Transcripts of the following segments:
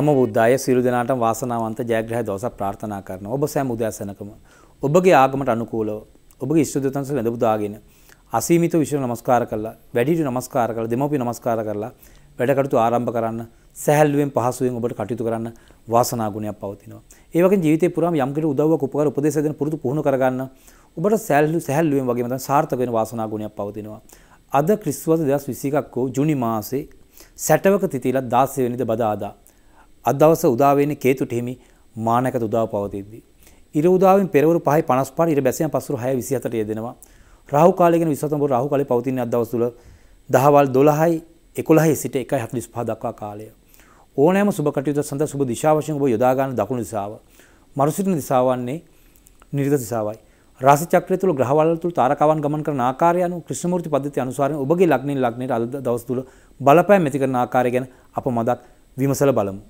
නම බුද්ධාය සියලු දෙනාටම වාසනාවන්ත ජයග්‍රහය දවසක් ප්‍රාර්ථනා කරනවා. ඔබ සෑම උදෑසනකම ඔබගේ ආගමට අනුකූලව ඔබගේ ඉෂ්ට දෙවතන්ස වැඳ පුදාගෙන අසීමිත විශ්ව නමස්කාර කරලා වැඩිහිටියෝ නමස්කාර කරලා දෙමව්පියෝ නමස්කාර කරලා වැඩ කටයුතු ආරම්භ කරන්න සැහැල්ලුවෙන් පහසුවෙන් ඔබට කටයුතු කරන්න වාසනා ගුණයක් පවතිනවා. ඒ වගේම ජීවිතේ පුරාම යම් කෙනෙකු උදව්වක් උපකාර උපදේශ දෙන පුරුදු පුහුණු කරගන්න ඔබට සැහැල්ලු සැහැල්ලුවෙන් වගේම තමයි සාර්ථක වෙන වාසනා ගුණයක් පවතිනවා. අද ක්‍රිස්තුවර්ෂ 2021 වූ ජුනි මාසේ සැටවක තිතිලා 16 වෙනිදා බදාදා අදවස උදාවෙන්නේ කේතුට හිමි මානකත උදාව පවතිද්දී. ඉර උදාවෙන් පෙරවරු 5:55 ඉර බැසියන් පස්වරු 6:27ට යෙදෙනවා. රාහු කාලය ගැන විශ්වතම රාහු කාලේ පවතින අදවස තුල දහවල් 12යි 11යි සිට 1:45 දක්වා කාලය. ඕනෑම සුබ කටයුතු සඳහා සුබ දිශාවශයෙන් ඔබ යොදා ගන්න දකුණු දිශාව. මරුසිටින දිශාව වන්නේ නිරිත දිශාවයි. රාශි චක්‍රය තුළ ග්‍රහවල තුළ තාරකාවන් ගමන් කරන ආකාරය අනුව ක්‍රිෂ්ණමූර්ති පද්ධතිය අනුසාරයෙන් ඔබගේ ලග්නෙන් ලග්නයට අද දවස් තුල බලපෑම් ඇති කරන ආකාරය ගැන අප මදක් විමසලා බලමු.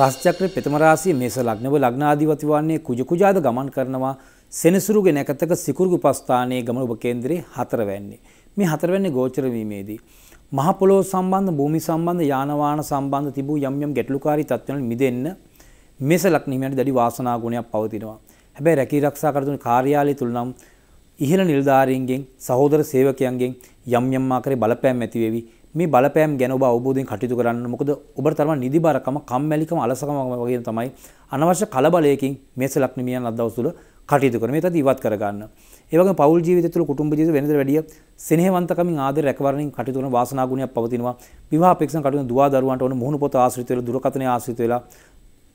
රාශිචක්‍රයේ ප්‍රථම රාශිය මේස ලග්න ඔබ ලග්නාධිපති වන්නේ කුජ කුජාද ගමන් කරනවා සෙනසුරුගේ නැකතක සිකුරු උපස්ථානයේ ගමන ඔබ කේන්දරේ හතරවැන්නේ මේ හතරවැන්නේ ගෝචර වීමේදී මහ පොළොව සම්බන්ධ භූමි සම්බන්ධ යානවාහන සම්බන්ධ තිබූ යම් යම් ගැටලුකාරී තත්ත්වයන් මිදෙන්න මේස ලග්න හිමියන්ට දැඩි වාසනා ගුණයක් පවතිනවා හැබැයි රැකී ආරක්ෂා කර දුන කාර්යාලය තුල නම් ඉහළ නිලධාරීන්ගෙන් සහෝදර සේවකයන්ගෙන් යම් යම් ආකාරයේ බලපෑම් ඇති වෙවි මේ බලපෑම් ගැන ඔබ අවබෝධයෙන් කටයුතු කරන්න. මොකද ඔබට තරම නිදිබරකම, කම්මැලිකම, අලසකම වගේ තමයි අනවශ්‍ය කලබලයකින් මේසලක් නිමියන් අද දවස් තුල කටයුතු කරන. මේකත් ඉවත් කරගන්න. ඒ වගේම පෞල් ජීවිතය තුළ කුටුම්බ ජීවිත වෙනදට වැඩිය සෙනෙහවන්තකමින් ආදර රැකවරණින් කටයුතු කරන වාසනා ගුණයක් පවතිනවා. විවාහ අපේක්ෂණ කටයුතු දුවා දරුවන්ට ඕන මුහුණු පොත ආශ්‍රිත වෙලා දුරකථනය ආශ්‍රිත වෙලා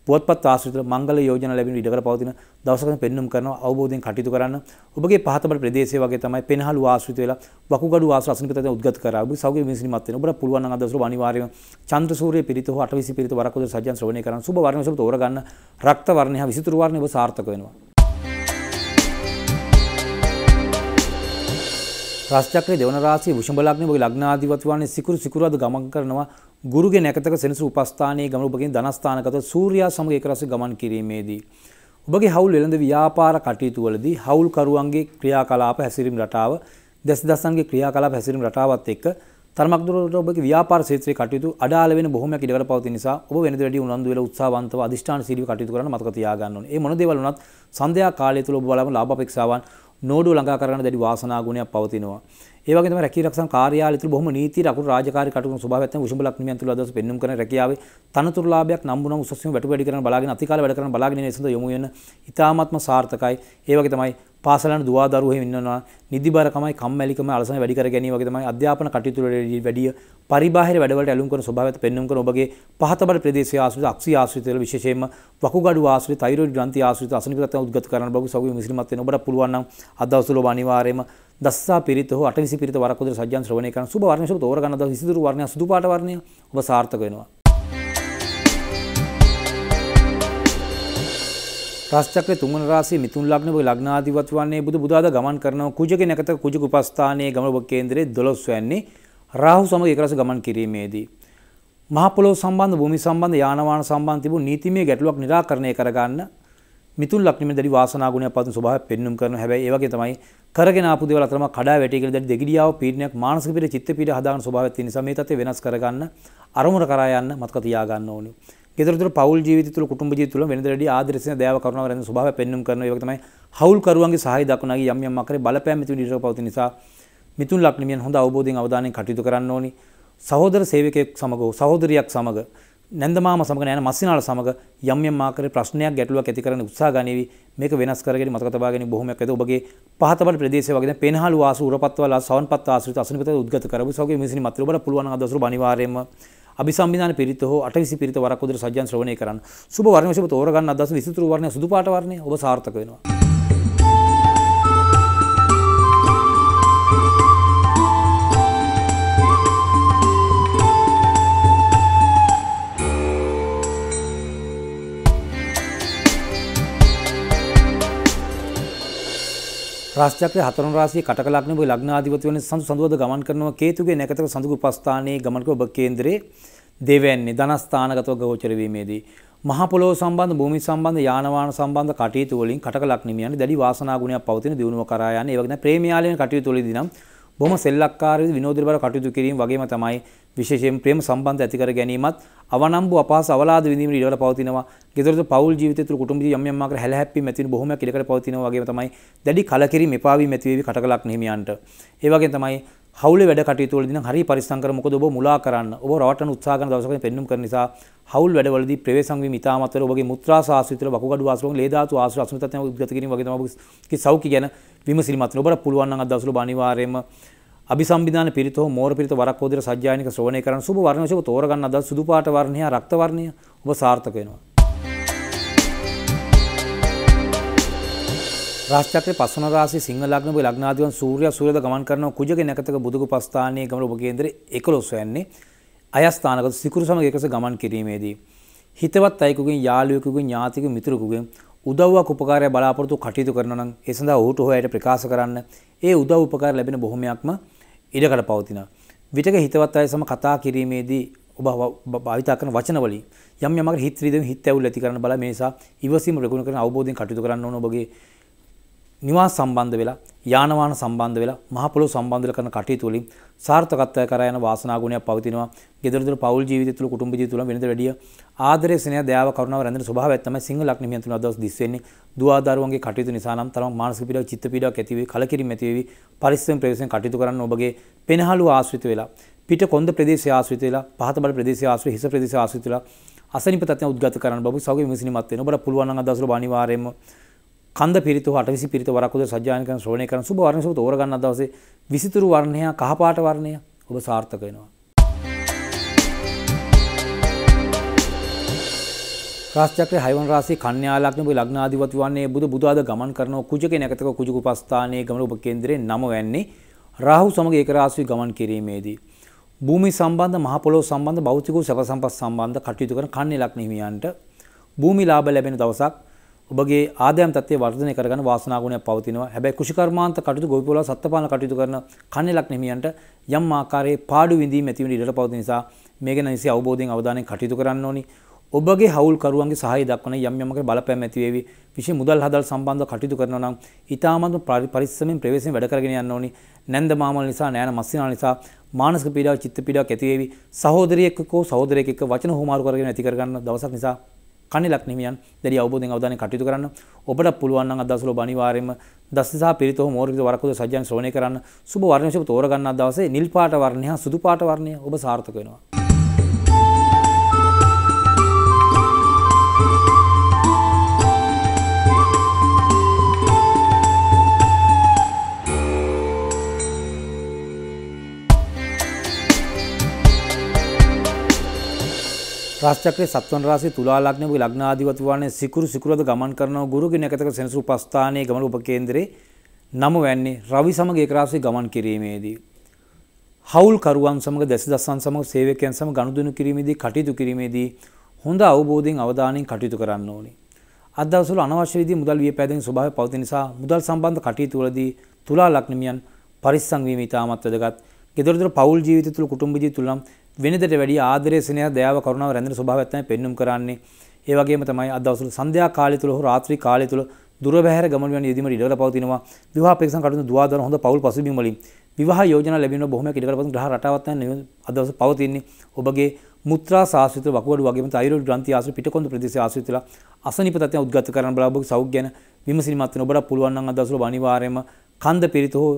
පුවත්පත් ආශ්‍රිත මංගල යෝජනා ලැබෙන ඉඩකඩ පවතින දවසකට පෙන්නුම් කරනවා අවබෝධයෙන් කටයුතු කරන්න. ඔබගේ පහතබර ප්‍රදේශය වගේ තමයි පෙනහළු ආශ්‍රිත වෙලා වකුගඩු ආශ්‍රිත අසනීපතාවයෙන් උද්ගත කරා. ඔබ සෞඛ්‍ය විමසීමත් වෙන. ඔබට පුළුවන් නම් අද දවසට අනිවාර්යයෙන් චන්ද්‍ර සූර්ය පිරිත හෝ අටවිසි පිරිත වරකෝද සජ්ජන් ශ්‍රවණය කරන්න. සුබ වර්ණ සුබ තෝරගන්න. රක්ත වර්ණය හා විසිතුරු වර්ණය ඔබ සාර්ථක වෙනවා. රාශිචක්‍රයේ දෙවන රාශිය වෘෂභ ලග්නය ඔබේ ලග්නාධිපති වන්නේ සිකුරු සිකුරාද ගමන් කරනවා ගුරුගේ නැකතක සෙනසු උපස්ථානයේ ගමන ඔබගේ ධනස්ථානගත සූර්යා සමග එක රැස් ගමන් කිරීමේදී ඔබගේ හවුල් වෙළඳ ව්‍යාපාර කටයුතු වලදී හවුල්කරුවන්ගේ ක්‍රියාකලාප හැසිරීම රටාව දැස්දසන්ගේ ක්‍රියාකලාප හැසිරීම රටාවත් එක්ක තරමක් දුරට ඔබගේ ව්‍යාපාර ක්ෂේත්‍රයේ කටයුතු අඩාල වෙන බොහොමයක් ඉඩකඩ පවතින නිසා ඔබ වෙනද වැඩිය උනන්දු වෙලා උත්සාහවන්තව අදිෂ්ඨාන සීලව කටයුතු කරන්න මතක තියාගන්න ඕනේ. ඒ මොන දේවල් වුණත් සන්ධ්‍යා කාලය තුල ඔබ බලම ලාභ අපේක්ෂාවන් නෝඩු ළඟා කරගන්න දැඩි වාසනා ගුණයක් පවතිනවා. ඒ වගේම තමයි රැකී ආරක්ෂා කාර්යාලය තුළ බොහොම නීති රකුණු රාජකාරී කටයුතු ස්වභාවයත් නැත්නම් උෂඹ ලක්ෂණයන් තුළ අදවස පෙන්눔 කරන රැකියාවේ තනතුරු ලාභයක් නම් වුණම උසස් වීම වැටු වැඩි කරන බලාගෙන අතිකාල වැඩ කරන බලාගෙන ඉන්න සඳ යොමු වෙන ඉතාමත්ම සාර්ථකයි. ඒ වගේ තමයි පාසලන දවාදරුව ඉන්නවා නිදිබරකමයි කම්මැලිකම අලසම වැඩි කර ගැනීම වගේ තමයි අධ්‍යාපන කටයුතු වලදී වැඩිය පරිබාහිර වැඩවලට ඇලුම් කරන ස්වභාවයත් පෙන්වන කරන ඔබගේ පහතබර ප්‍රදේශයේ ආශ්‍රිත අක්ෂි ආශ්‍රිත වල විශේෂයෙන්ම වකුගඩු ආශ්‍රිත තයිරොයිඩ් ග්‍රන්ථි ආශ්‍රිත අසනිකතත්ව උද්ගත කරන බව සෞඛ්‍ය මිශ්‍රීමත් වෙන ඔබට පුළුවන් නම් අද දවසවල ඔබ අනිවාර්යයෙන්ම දස්සා පිරිත හෝ අටවිසි පිරිත වරක් උදේ සජ්ජන් ශ්‍රවණය කරන සුබ වර්ණ සුබ තෝරගන්න දවස විසිතුරු වර්ණය සුදු පාට වර්ණය ඔබ සාර්ථක වෙනවා රස්චක්‍රය තුන්වන රාශිය මිතුන් ලග්න ඔබ ලග්නාධිපති වන්නේ බුදු බුදාද ගමන් කරනවා කුජක නැකත කුජක උපස්ථානයේ ගමන ඔබ කේන්දරයේ 12 වෙනි රාහු සමග එකලස ගමන් කිරීමේදී මහ පොළොව සම්බන්ධ භූමි සම්බන්ධ යානවාහන සම්බන්ධ තිබූ නීතිමය ගැටලුවක් නිරාකරණය කරගන්න මිතුන් ලග්නෙම දැඩි වාසනා ගුණයක් පතුන් ස්වභාවය පෙන්눔 කරනවා හැබැයි ඒ වගේ තමයි කරගෙන ආපු දේවල් අතරම කඩා වැටි කියලා දැඩි දෙගිඩියාව පීඩනයක් මානසික පීඩ චිත්ත පීඩ හදාගන්න ස්වභාවයක් තියෙන නිසා මේ තත්ත්වය වෙනස් කරගන්න අරමුණ කරා යන්න මතක තියාගන්න ඕනේ ගෙදරතුර පවුල් ජීවිත තුළ කුටුම්බ ජීවිත තුළ වෙනද වැඩි ආදර්ශන දයාව කරුණාව රැඳෙන ස්වභාවය පෙන්눔 කරන ඒ වගේ තමයි හවුල්කරුවන්ගේ සහාය දක්වනාගේ යම් යම් ආකාරයේ බලපෑම් මෙතුණු ඉදිරියට පවතින නිසා මිතුන් ලක්නිමියන් හොඳ අවබෝධයෙන් අවධානයෙන් කටයුතු කරන්න ඕනි සහෝදර සේවකයෙක් සමග සහෝදරියක් සමග නැන්දමාම සමග නෑන මස්සිනාල සමග යම් යම් ආකාරයේ ප්‍රශ්නයක් ගැටලුවක් ඇති කරන උත්සාහ ගනිවි මේක වෙනස් කරගෙන මතක තබා ගැනීම බොහොමයක් ඇත ඔබගේ පහතබල ප්‍රදේශය වගේ දැන් පෙනහළු ආසු උරපත්වල සවන්පත් ආශ්‍රිත අසනිපත උද්ගත කරපු සෝගේ මිසිනි මතර ඔබට පුළුවන් අදසරු අනිවාර්යයෙන්ම අභිසම්බිධාන පිරිත හෝ අටවිසි පිරිත වරක් උදේ සජ්ජන් ශ්‍රවණය කරන්න. සුබ වර්ණ විශේෂ තෝරගන්න අදහස් 23 වර්ණය සුදු පාට වර්ණය ඔබ සාර්ථක වෙනවා. රාශිචක්‍රයේ හතරවන රාශියේ කටක ලග්න ඔබ ලග්නාධිපති වෙන සඳු සඳුවද ගමන් කරනවා කේතුගේ නැකතක සඳු උපස්ථානයේ ගමන් කර ඔබ කේන්දරේ දෙවැන්නේ ධනස්ථානගතව ගෝචර වීමේදී මහ පොළොව සම්බන්ධ භූමි සම්බන්ධ යාන වාහන සම්බන්ධ කටයුතු වලින් කටක ලග්න හිමියන් දැඩි වාසනා ගුණයක් පවතින දිනුව කරා යන්නේ ඒ වගේම ප්‍රේමයාලයන් කටයුතු වලදී නම් බොහොම සෙල්ලක්කාරී විනෝදවල කටයුතු කිරීම වගේම තමයි විශේෂයෙන් ප්‍රේම සම්බන්ධ ඇති කර ගැනීමත් අවනම්බු අපහස අවලාද විඳීම ඉඩවල පවතිනවා. ගෙදරට පෞල් ජීවිතය තුළ කුටුම්බ ජීවිතය යම් යම් ආකාර හැලහැප්පීම් ඇති වෙන බොහොමයක් ඉඩකඩ පවතිනවා වගේම තමයි දැඩි කලකිරීම එපාවීම ඇති වේවි කටකලක් නිහිමියන්ට. ඒ වගේම තමයි හවුලේ වැඩ කටයුතු වලදී නම් හරිය පරිස්සම් කර මොකද ඔබ මුලා කරන්න. ඔබ රවටන උත්සාහ කරන දවසකදී පෙන්눔 කරන නිසා හවුල් වැඩවලදී ප්‍රවේශම් වීම ඉතාමත් වෙල ඔබගේ මුත්‍රා සාස්විත වල වකුගඩු ආශ්‍රවම් ලේ ධාතු ආශ්‍රව අසුනතත් යන උද්ගත කිරීම වගේ තමයි ඔබගේ සෞඛ්‍ය ගැන විමසිලිමත් වෙන. ඔබට පුළුවන් නම් අද දවස්වල අනිවාර්යයෙන්ම අභිසම්බිධාන පිරිත හෝ මෝර පිරිත වරක් හෝදිර සජ්ජායනික ශ්‍රවණය කරන සුබ වර්ණ ශුභ තෝරගන්න අද සුදු පාට වර්ණය හා රක්ත වර්ණය ඔබ සාර්ථක වෙනවා. රාශ්චක්‍රය පස්සන රාසි සිංහ ලග්න ඔබේ ලග්නාධිපති සූර්ය සූර්යද ගමන් කරන කුජගේ නැකතක බුදුගු ප්‍රස්ථානයේ ගමන ඔබ කේන්දරේ 11 යන්නේ අයස්ථානගත සිකුරු සමග එකස ගමන් කිරීමේදී හිතවත් අයෙකුගෙන් යාළුවෙකුගෙන් ඥාතිකු මිතුරෙකුගෙන් උදව්වක් උපකාරය බලාපොරොත්තු කටයුතු කරනවා නම් ඒ සඳහා ඔහුට හොයයට ප්‍රකාශ කරන්න ඒ උදව් උපකාර ලැබෙන බොහොමයක්ම ඉඩකඩ පවතින. විටක හිතවත් අය සම කතා කිරීමේදී ඔබ භාවිතා කරන වචනවලින් යම් යමකට හිත් රිදීම හිත් ඇවුල් ඇති කරන බල මේ නිසා ඉවසීම ප්‍රගුණ කරන අවබෝධයෙන් කටයුතු කරන්න ඕන ඔබගේ නිවාස සම්බන්ධ වෙලා යානවාන සම්බන්ධ වෙලා මහ පොළොව සම්බන්ධ වෙලා කරන කටයුතු වලින් සාර්ථකත්වය කරා යන වාසනා ගුණයක් පවතිනවා. ගෙදරදොර පෞල් ජීවිතය තුළ කුටුම්බ ජීවිතය තුළ වෙනද වැඩිය ආදරය ස්නේහය දයාව කරුණාව රැඳෙන ස්වභාවයක් තමයි සිංහල ලක්ෂණියන් තුන අදවස් 10 වෙන්නේ. දුවාදරුවන්ගේ කටයුතු නිසා නම් තරම් මානසික පීඩාව චිත්ත පීඩාවක් ඇති වෙවි කලකිරීම ඇති වෙවි පරිස්සම් ප්‍රවේශයෙන් කටයුතු කරන්න ඔබගේ පෙනහළු ආශ්‍රිත වෙලා පිට කොන්ද ප්‍රදේශය ආශ්‍රිත වෙලා පහත බල ප්‍රදේශය ආශ්‍රිත හිස ප්‍රදේශය ආශ්‍රිත වෙලා අසනිපතත්න උද්ගත කරන්න බබු සෞඛ්‍ය විමසිලිමත් වෙන ඔබට පුළුවන් නම් අදවස් වල අනිවාර්යයෙන්ම කන්ද පිරිතු හටවිසි පිරිත වරකුද සජ්ජානක ශ්‍රෝණය කරන සුබ වර්ණ සුබ තෝරගන්න දවසේ විසිතුරු වර්ණය කහපාට වර්ණය ඔබ සාර්ථක වෙනවා. රාශ්චක්‍ර හයිවන් රාසි කන්‍යාලක්න ඔබ ලග්නාධිපති වන්නේ බුදු බුදාද ගමන් කරන කුජක නැකතක කුජක උපස්ථානයේ ගමන ඔබ කේන්දරේ නම වෙන්නේ රාහු සමග ඒක රාශිය ගමන් කිරීමේදී භූමි සම්බන්ධ මහ පොළොව සම්බන්ධ භෞතික සැප සම්පත් සම්බන්ධ කටයුතු කරන කන්නේ ලග්න හිමියන්ට භූමි ලාභ ලැබෙන දවසක් ඔබගේ ආදයම් තත්ත්වය වර්ධනය කරගන්න වාසනා ගුණයක් පවතිනවා. හැබැයි කුෂිකර්මාන්ත කටයුතු ගොවිපළවල සත්පාලන කටයුතු කරන කන්නේලක් හිමියන්ට යම් ආකාරයේ පාඩු විඳීම ඇති වෙන ඉඩ පවතින නිසා මේ ගැන නිසි අවබෝධයෙන් අවධානයෙන් කටයුතු කරන්න ඕනි. ඔබගේ හවුල්කරුවන්ගේ සහය දක්වන යම් යමකට බලපෑම් ඇති වේවි. විශේෂ මුදල් හදල් සම්බන්ධව කටයුතු කරනවා නම් ඊටාමත් පරිස්සමෙන් ප්‍රවේශයෙන් වැඩ කරගෙන යන්න ඕනි. නැන්ද මාමල් නිසා නෑන මස්සිනා නිසා මානසික පීඩාව චිත්ත පීඩාවක් ඇති වේවි. සහෝදරියෙක් එක්ක සහෝදරයෙක් එක්ක වචන හුමාරු කරගෙන ඇති කරගන්න දවසක් නිසා කනිලක් නිමියන් දැඩි අවබෝධයෙන් අවධානය කටයුතු කරන්න. ඔබට පුළුවන් නම් අදවසල අනිවාර්යයෙන්ම දස සහ පිරිත හෝ මෝරපිත වරකුද සජ්ජන් ශ්‍රවණය කරන්න. සුබ වර්ණශිප තෝරගන්නා දවසේ නිල් පාට වර්ණය හා සුදු පාට වර්ණය ඔබ සාර්ථක වෙනවා. රාශිචක්‍රයේ සත්වන රාශිය තුලා ලග්න වූ ලග්නාධිපති වන්නේ සිකුරු සිකුරද ගමන් කරන ගුරුගින එකතක සෙනසුරු ප්‍රස්ථානයේ ගමන උපකේන්දරේ නම වෙන්නේ රවි සමග ඒක රාශිය ගමන් කිරීමේදී හවුල් කරුවන් සමග දැස දස්සන් සමග සේවකයන් සමග ගනුදෙනු කිරීමේදී කටයුතු කිරීමේදී හොඳ අවබෝධයෙන් අවධානයෙන් කටයුතු කරන්න ඕනේ. අද දවස්වල අනවශ්‍ය විදිහේ මුදල් වියපෑදීමේ ස්වභාවය පවතින නිසා මුදල් සම්බන්ධ කටයුතු වලදී තුලා ලග්නමියන් පරිස්සම් වීම ඉතාමත් වැදගත්. ගෙදරදොර පවුල් ජීවිතය තුළ කුටුම්බ ජීවිත තුළ නම් වෙනදට වැඩි ආදරය සෙනෙහ දයාව කරුණාව රැඳෙන ස්වභාවයක් තමයි පෙන්눔 කරන්නේ. ඒ වගේම තමයි අද දවස්වල සන්ධ්‍යා කාලය තුල හෝ රාත්‍රී කාලය තුල දුරබැහැර ගමන් වන යෙදීමට ඉඩකඩ පවතිනවා. විවාහ අපේක්ෂා කටයුතු දුවාදන හොඳ පවුල් පසුබිම් වලින් විවාහ යෝජනා ලැබෙන බොහොමයක් ඉඩකඩ පවතින ග්‍රහ රටාවක් තමයි අද දවසේ පවතින්නේ. ඔබගේ මුත්‍රා සාස්ත්‍රිත වකවඩු වගේම තෛරෝයිඩ් ග්‍රන්ථි ආශ්‍රිත පිටකොන්ද ප්‍රදේශය ආශ්‍රිතලා අසනීප තත්ත්වයන් උද්ගත කරන බලාපොරොත්තු සෞඛ්‍ය ගැන විමසිලිමත් වෙන ඔබට පුළුවන් නම් අද දවසේ අනිවාර්යයෙන්ම කන්ද පිරිත හෝ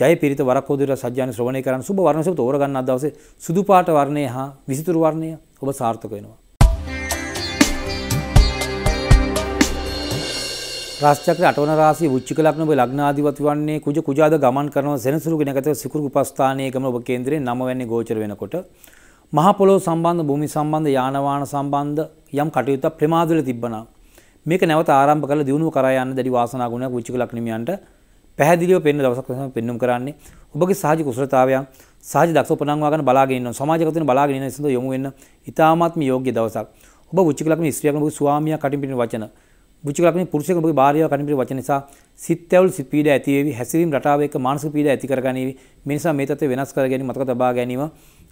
ජය පිරිත වරකෝදුර සජ්‍යාන ශ්‍රවණය කරන්න සුබ වර්ණසක තෝරගන්න අදවසේ සුදු පාට වර්ණය හා විසිතුරු වර්ණය ඔබ සාර්ථක වෙනවා. රාශිචක්‍ර අටවන රාශිය වෘච්චික ලග්න ඔබ ලග්නාධිපති වන්නේ කුජ කුජාද ගමන් කරන සෙනසුරු ගිනගත සිකුරු උපස්ථානයේ ගමන ඔබ කේන්දරේ 9 වෙනි ගෝචර වෙනකොට මහා පොළොව සම්බන්ධ භූමි සම්බන්ධ යානවාහන සම්බන්ධ යම් කටයුත්තක් ප්‍රමාදවල තිබ්බනම් මේක නැවත ආරම්භ කරලා දිනුව කරා යන්න දැඩි වාසනා ගුණයක් වෘච්චික ලග්නමියන්ට පැහැදිලිව පෙන්න දවසක් තමයි පෙන්눔 කරන්නේ. ඔබගේ සහජ කුසලතාවයන් සහජ දක්ෂ උපනංවා ගන්න බලාගෙන ඉන්න සමාජගත වෙන බලාගෙන ඉන්න ඉස්සෙන්ද යොමු වෙන්න ඉතාමත්ම යෝග්‍ය දවසක්. ඔබ වෘච්චික ලග්න ස්ත්‍රියකම ඔබගේ ස්වාමියා කටින් පිටින වචන. වෘච්චික ලග්න පුරුෂයෙකම ඔබගේ භාර්යාව කටින් පිටින වචන නිසා සිත් ඇවුල් සිත් පීඩ ඇති වේවි හැසිරීම රටාව එක්ක මානසික පීඩ ඇති කරගනීවි. මේ නිසා මේ තත්ත්වය වෙනස් කර ගැනීම මතක තබා ගැනීම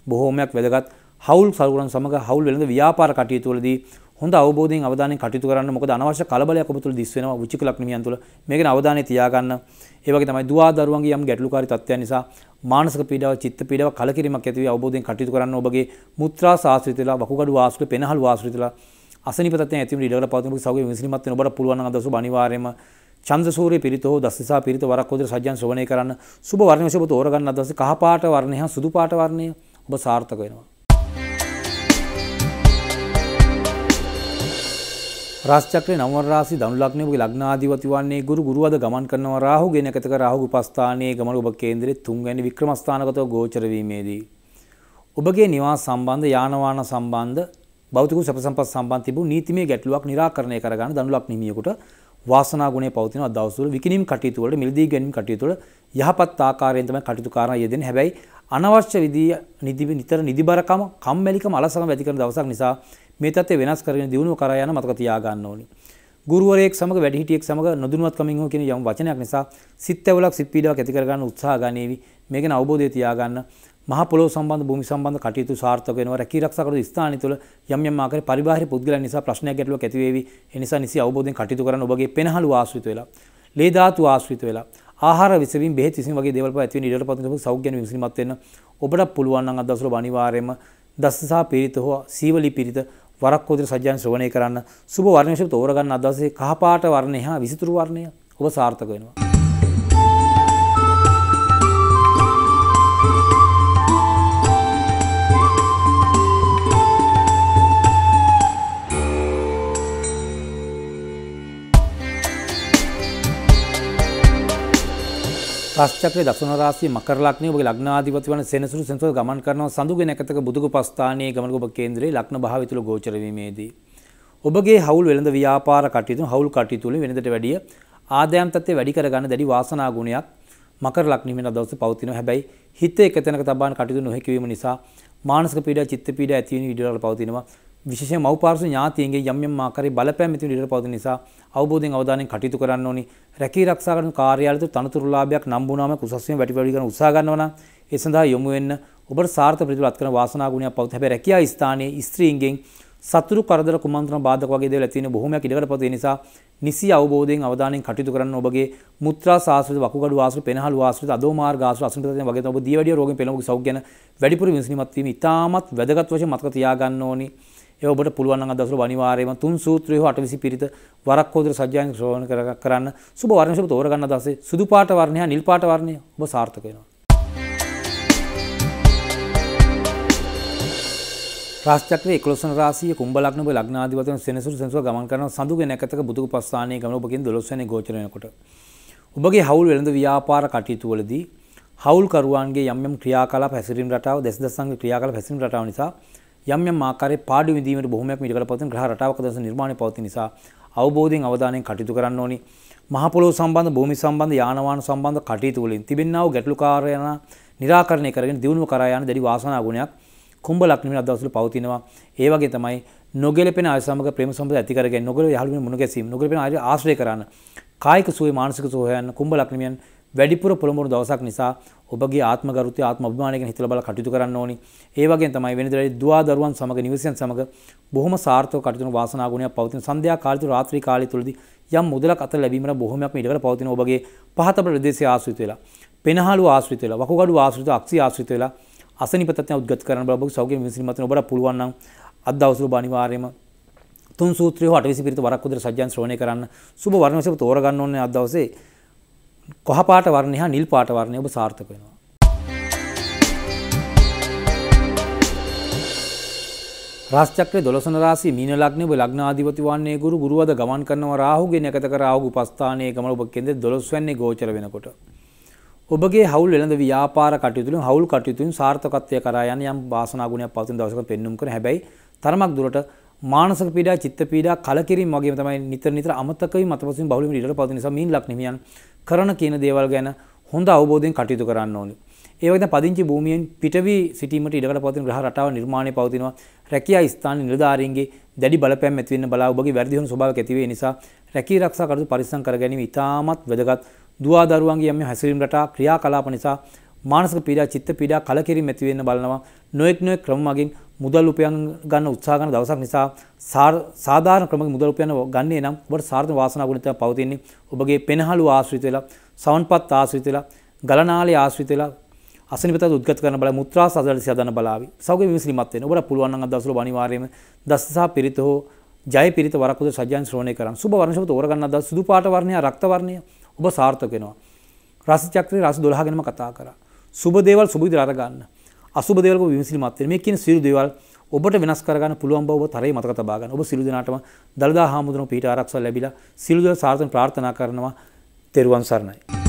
බොහෝමයක් වැදගත්. හවුල් සල්ගුණන් සමග හවුල් වෙළඳ ව්‍යාපාර කටයුතු වලදී හොඳ අවබෝධයෙන් අවධානයෙන් කටයුතු කරන්න මොකද අනවශ්‍ය කලබලයක් ඔබ තුල දිස් වෙනවා වෘචික ලග්නමියන් තුල මේක ගැන අවධානය තියාගන්න ඒ වගේ තමයි දුවා දරුවන්ගේ යම් ගැටලුකාරී තත්ත්වයන් නිසා මානසික පීඩාව චිත්ත පීඩාව කලකිරීමක් ඇති වී අවබෝධයෙන් කටයුතු කරන්න ඔබගේ මුත්‍රා සාස්ත්‍රිතලා වකුගඩු ආශ්‍රිත පෙනහළු ආශ්‍රිතලා අසනීප තත්ත්වයන් ඇති වීම ඉඩකට පවතින සෞඛ්‍ය විසීමත් වෙන ඔබට පුළුවන් නම් අදසු අනිවාර්යයෙන්ම චන්දසූරය පිරිතෝ දස්තිසා පිරිත වරක් හොදට සජ්ජන් ශ්‍රවණය කරන්න සුබ වර්ණය ඔබ තෝරගන්න අදසු කහ පාට වර්ණය හා සුදු පාට වර්ණය ඔබ සාර්ථක වෙනවා රාශිචක්‍රේ නවම රාශි ධනු ලග්නයේ ඔබගේ ලග්නාධිපති වන්නේ ගුරු ගුරු අද ගමන් කරනවා රාහු ගෙන එකතක රාහු උපස්ථානයේ ගමන ඔබ කේන්දරයේ තුන්වැනි වික්‍රමස්ථානගතව ගෝචර වීමේදී ඔබගේ නිවාස සම්බන්ධ යාන වාහන සම්බන්ධ භෞතික සැප සම්පත් සම්බන්ධ තිබූ නීතිමය ගැටලුවක් නිරාකරණය කරගන්න ධනු ලග්න හිමියෙකුට වාසනා ගුණය පවතින අදවසවල විකිණීම් කටයුතු වල මිලදී ගැනීම් කටයුතු වල යහපත් ආකාරයෙන් තමයි කටයුතු කරන යෙදෙන හැබැයි අනවශ්‍ය විදිය නිදි නිතර නිදිබරකම කම්මැලිකම අලසකම ඇති කරන දවසක් නිසා මේ තත්ත්වය වෙනස් කරගෙන දියුණුව කරා යන මතක තියාගන්න ඕනේ. ගුරුවරයෙක් සමග වැඩිහිටියෙක් සමග නොදුනුවත්කමින් හෝ කියන යම් වචනයක් නිසා සිත් ඇවුලක් සිත් පීඩාවක් ඇති කරගන්න උත්සාහ ගනීවි. මේක ගැන අවබෝධය තියාගන්න. මහ පොළොව සම්බන්ධ භූමි සම්බන්ධ කටයුතු සාර්ථක වෙනවා. රැකී ආරක්ෂා කරන ස්ථාන තුළ යම් යම් ආකාරයේ පරිබාහිර පුද්ගලයන් නිසා ප්‍රශ්නයක් ගැටලුවක් ඇති වේවි. ඒ නිසා නිසි අවබෝධයෙන් කටයුතු කරන්න ඔබගේ පෙනහළු ආශ්‍රිත වෙලා. ලේ ධාතු ආශ්‍රිත වෙලා ආහාර විසීම බෙහෙත් විසීම වගේ දේවල් පවා ඇති වෙන ඉඩට පත්වන සෞඛ්‍යන විසීමත් වෙන්න ඔබට පුළුවන් නම් අදවසල අනිවාර්යයෙන්ම දස සහ පිරිත හෝ සීවලි පිරිත වරක් හෝදිර සජ්ජායන ශ්‍රවණය කරන්න සුබ වර්ණශීලීව තෝරගන්න අදවසේ කහපාට වර්ණය හා විසිතුරු වර්ණය ඔබ සාර්ථක වෙනවා පස්චක්‍රයේ දසුන රාශිය මකර ලග්නයේ ඔබගේ ලග්නාධිපති වන සෙනසුරු සෙනසුර ගමන් කරනවා සඳුගෙන එකතක බුදුගු ප්‍රස්ථානයේ ගමන ඔබ කේන්ද්‍රයේ ලග්න භාවය තුල ගෝචර වීමේදී ඔබගේ හවුල් වෙළඳ ව්‍යාපාර කටයුතු හවුල් කටයුතු වලින් වෙනදට වැඩිය ආදායම් තත්ත්වය වැඩි කරගන්න දැඩි වාසනා ගුණයක් මකර ලග්නෙ වෙන දවසේ පවතිනවා හැබැයි හිත එක තැනක තබාන කටයුතු නොහැකි වීම නිසා මානසික පීඩා චිත්ත පීඩා ඇති වෙන විදිහට පවතිනවා විශේෂ මවපාර්ශව ඥාතීන්ගේ යම් යම් ආකාරයේ බලපෑම ඉදිරියට ඉඩ පවතින නිසා අවබෝධයෙන් අවධානයෙන් කටයුතු කරන්න ඕනි. රැකී ආරක්ෂා කරන කාර්යාලය තුළ තනතුරුලාභයක් නම් වුණාම කුසස් වීම වැඩි වැඩි කරන උත්සාහ ගන්නවා නම් ඒ සඳහා යොමු වෙන්න ඔබට සාර්ථක ප්‍රතිඵල අත්කරන වාසනා ගුණයක් පවත. හැබැයි රැකියා ස්ථානයේ ස්ත්‍රීන්ගෙන් සතුරු කරදර කුමන්ත්‍රණ බාධක වගේ දේවල් ඇති වෙන බොහොමයක් ඉඩකට පවතින නිසා නිසි අවබෝධයෙන් අවධානයෙන් කටයුතු කරන්න ඔබගේ මුත්‍රා සාස්ත්‍රිත වකුගඩු ආශ්‍රිත පෙනහළු ආශ්‍රිත අදෝ මාර්ග ආශ්‍රිත අසුන්තතෙන් වගේ ඔබ දීවැඩිය රෝගෙන් පෙළඹු සෞඛ්‍යන වැඩිපුර විමසීමක් වීම ඉතාමත් වැදගත් වශයෙන් මතක තියාගන්න ඕනේ. ඒ ඔබට පුළුවන් නම් අද දවසේ අනිවාර්යයෙන්ම තුන් සූත්‍රයේ හෝ 820 පිරිත වරක් හෝදර සජ්ජායන ශ්‍රවණය කරන්න සුබ වර්ණ සුබ තෝරගන්න දවසේ සුදු පාට වර්ණය නිල් පාට වර්ණය ඔබ සාර්ථක වෙනවා රාශ්චක්‍රයේ 11 රාශිය කුම්භ ලග්න ඔබ ලග්නාධිපතිවරුන් සෙනසුරු සෙනසුර ගමන් කරන සඳුගෙන එකතක බුදුක ප්‍රස්ථානයේ ගමන ඔබගෙන් 12 වෙනි ගෝචර වෙනකොට ඔබගේ හවුල් වෙළඳ ව්‍යාපාර කටයුතු වලදී හවුල් කරුවන්ගේ යම් යම් ක්‍රියාකලාප හැසිරීම රටාව දෙස් දසංග ක්‍රියාකලාප හැසිරීම රටාව නිසා යම් යම් ආකාරයේ පාඩු විඳීමට බොහොමයක් මීට කල පවතින ග්‍රහ රටාවක දර්ශන නිර්මාණය පවතින නිසා අවබෝධයෙන් අවධානයෙන් කටයුතු කරන්න ඕනි. මහ පොළොව සම්බන්ධ භූමි සම්බන්ධ යාන වාහන සම්බන්ධ කටයුතු වලින් තිබෙනා වූ ගැටලුකාරයන निराකරණය කරගෙන දියුණුව කරා යන දැඩි වාසනා ගුණයක් කුම්භ ලග්නෙම අදවසල පවතිනවා. ඒ වගේ තමයි නොගැලපෙන අය සමග ප්‍රේම සම්බන්ධ ඇති කරගෙන නොගැලපෙන යහළුවෙන් මුණ ගැසීම නොගැලපෙන ආශ්‍රය කරන්න කායික සුවය මානසික සුවය යන කුම්භ ලග්නෙමයන් වැඩිපුර පොළඹුණු දවසක් නිසා ඔබගේ ආත්මගරුත්වය ආත්ම අභිමානයෙන් හිතලා බලලා කටයුතු කරන්න ඕනි. ඒ වගේම තමයි වෙනදට දුවා දරුවන් සමග නිවසෙන් සමග බොහොම සාර්ථකව කටයුතු වාසනා ගුණයක් පවතින සන්ධ්‍යා කාලය තුළ රාත්‍රී කාලය තුළදී යම් මුදලක් අතර ලැබීමට බොහොමයක්ම ඉඩකඩ පවතින ඔබගේ පහත ප්‍රදේශයේ ආශ්‍රිත වෙලා පෙනහළු ආශ්‍රිත වෙලා වකුගඩු ආශ්‍රිත අක්ෂි ආශ්‍රිත වෙලා අසනිපතත්වය උද්ගත කරන්න බල ඔබගේ සෞඛ්‍ය විමසීමත් ඔබට පුළුවන් නම් අත් දවස් වල අනිවාර්යයෙන්ම තුන් සූත්‍රය හෝ අටවිසි පිරිත වරක් උදේ සජ්ජන් ශ්‍රවණය කරන්න සුබ වර්ණවසව තෝරගන්න ඕනේ අද දවසේ කොහපාට වර්ණය හා නිල් පාට වර්ණය ඔබ සාර්ථක වෙනවා. රාශ්චක්‍රය දොළසන රාසි මීන ලග්නය ඔබ ලග්නාධිපති වන්නේ ගුරු ගුරුවද ගමන් කරනවා රාහුගේ නැකත කර රාහු උපස්ථානයේ ගමන ඔබ කෙන්ද දොළොස්වැන්නේ ගෝචර වෙනකොට. ඔබගේ හවුල් වෙළඳ ව්‍යාපාර කටයුතුලින් හවුල් කටයුතුන් සාර්ථකත්වය කරා යන යම් වාසනා ගුණයක් පවතින දවසක පෙන්눔 කර හැබැයි තරමක් දුරට මානසික පීඩා, චිත්ත පීඩා, කලකිරීම වගේම තමයි නිතර නිතර අමතක වීම මතපසුන් බහුලවීම ඉඩට පවතින නිසා මීන් ලක් හිමියන් කරන කියන දේවල් ගැන හොඳ අවබෝධයෙන් කටයුතු කරන්න ඕනේ. ඒ වගේ පදිංචි භූමියෙන් පිටවී සිටීමට ඉඩකට පවතින ග්‍රහ රටාව නිර්මාණය පවතිනවා. රැකියා ස්ථාන නිලධාරීන්ගේ දැඩි බලපෑම් ඇති වෙන්න බලා ඔබගේ වැඩි දියුණු ස්වභාවයක් ඇති වේ නිසා රැකී ආරක්ෂා කටයුතු පරිස්සම් කර ගැනීම ඉතාමත් වැදගත්. දුවා දරුවන්ගේ යම් හැසිරීම රටා ක්‍රියාකලාප නිසා මානසික පීඩා, චිත්ත පීඩා, කලකිරීම ඇති වෙන්න බලනවා. නොඑක් නොඑක් ක්‍රම මගින් මුදල් උපයන් ගන්න උත්සාහ කරන දවසක් නිසා සාධාරණ ක්‍රමක මුදල් උපයන ගන්නේ නම් ඔබට සාර්ථක වාසනා ගුණ තමයි පවතින්නේ. ඔබගේ පෙනහළු ආශ්‍රිත වෙලා, සවන්පත් ආශ්‍රිත වෙලා, ගලනාලේ ආශ්‍රිත වෙලා අසනිපත උද්ගත කරන බල මුත්‍රා සදල සියදන බලාවි. සෞඛ්‍ය විමසීමත් වෙන. ඔබට පුළුවන් නම් අදවසල අනිවාර්යයෙන්ම දස්ස සහ පිරිත හෝ ජය පිරිත වරක් උද සජ්ජන් ශ්‍රවණය කරන්. සුබ වර්ණ ශබ්ද තෝරගන්න අදවස සුදු පාට වර්ණය, රක්ත වර්ණය ඔබ සාර්ථක වෙනවා. රස චක්‍රේ රස 12 ගැනම කතා කරා. සුබ දේවල් සුබ විදිහට අරගන්න. අසුබ දේවල් විමසිලිමත් වෙන මේ කියන සියලු දේවල් ඔබට වෙනස් කරගන්න පුළුවන් බව ඔබ තරේ මතක තබා ගන්න. ඔබ සියලු දෙනාටම දලදා හාමුදුරුවෝ පීඨ ආරක්ෂා ලැබිලා සියලු දෙනා සාර්ථක ප්‍රාර්ථනා කරනවා. තෙරුවන් සරණයි.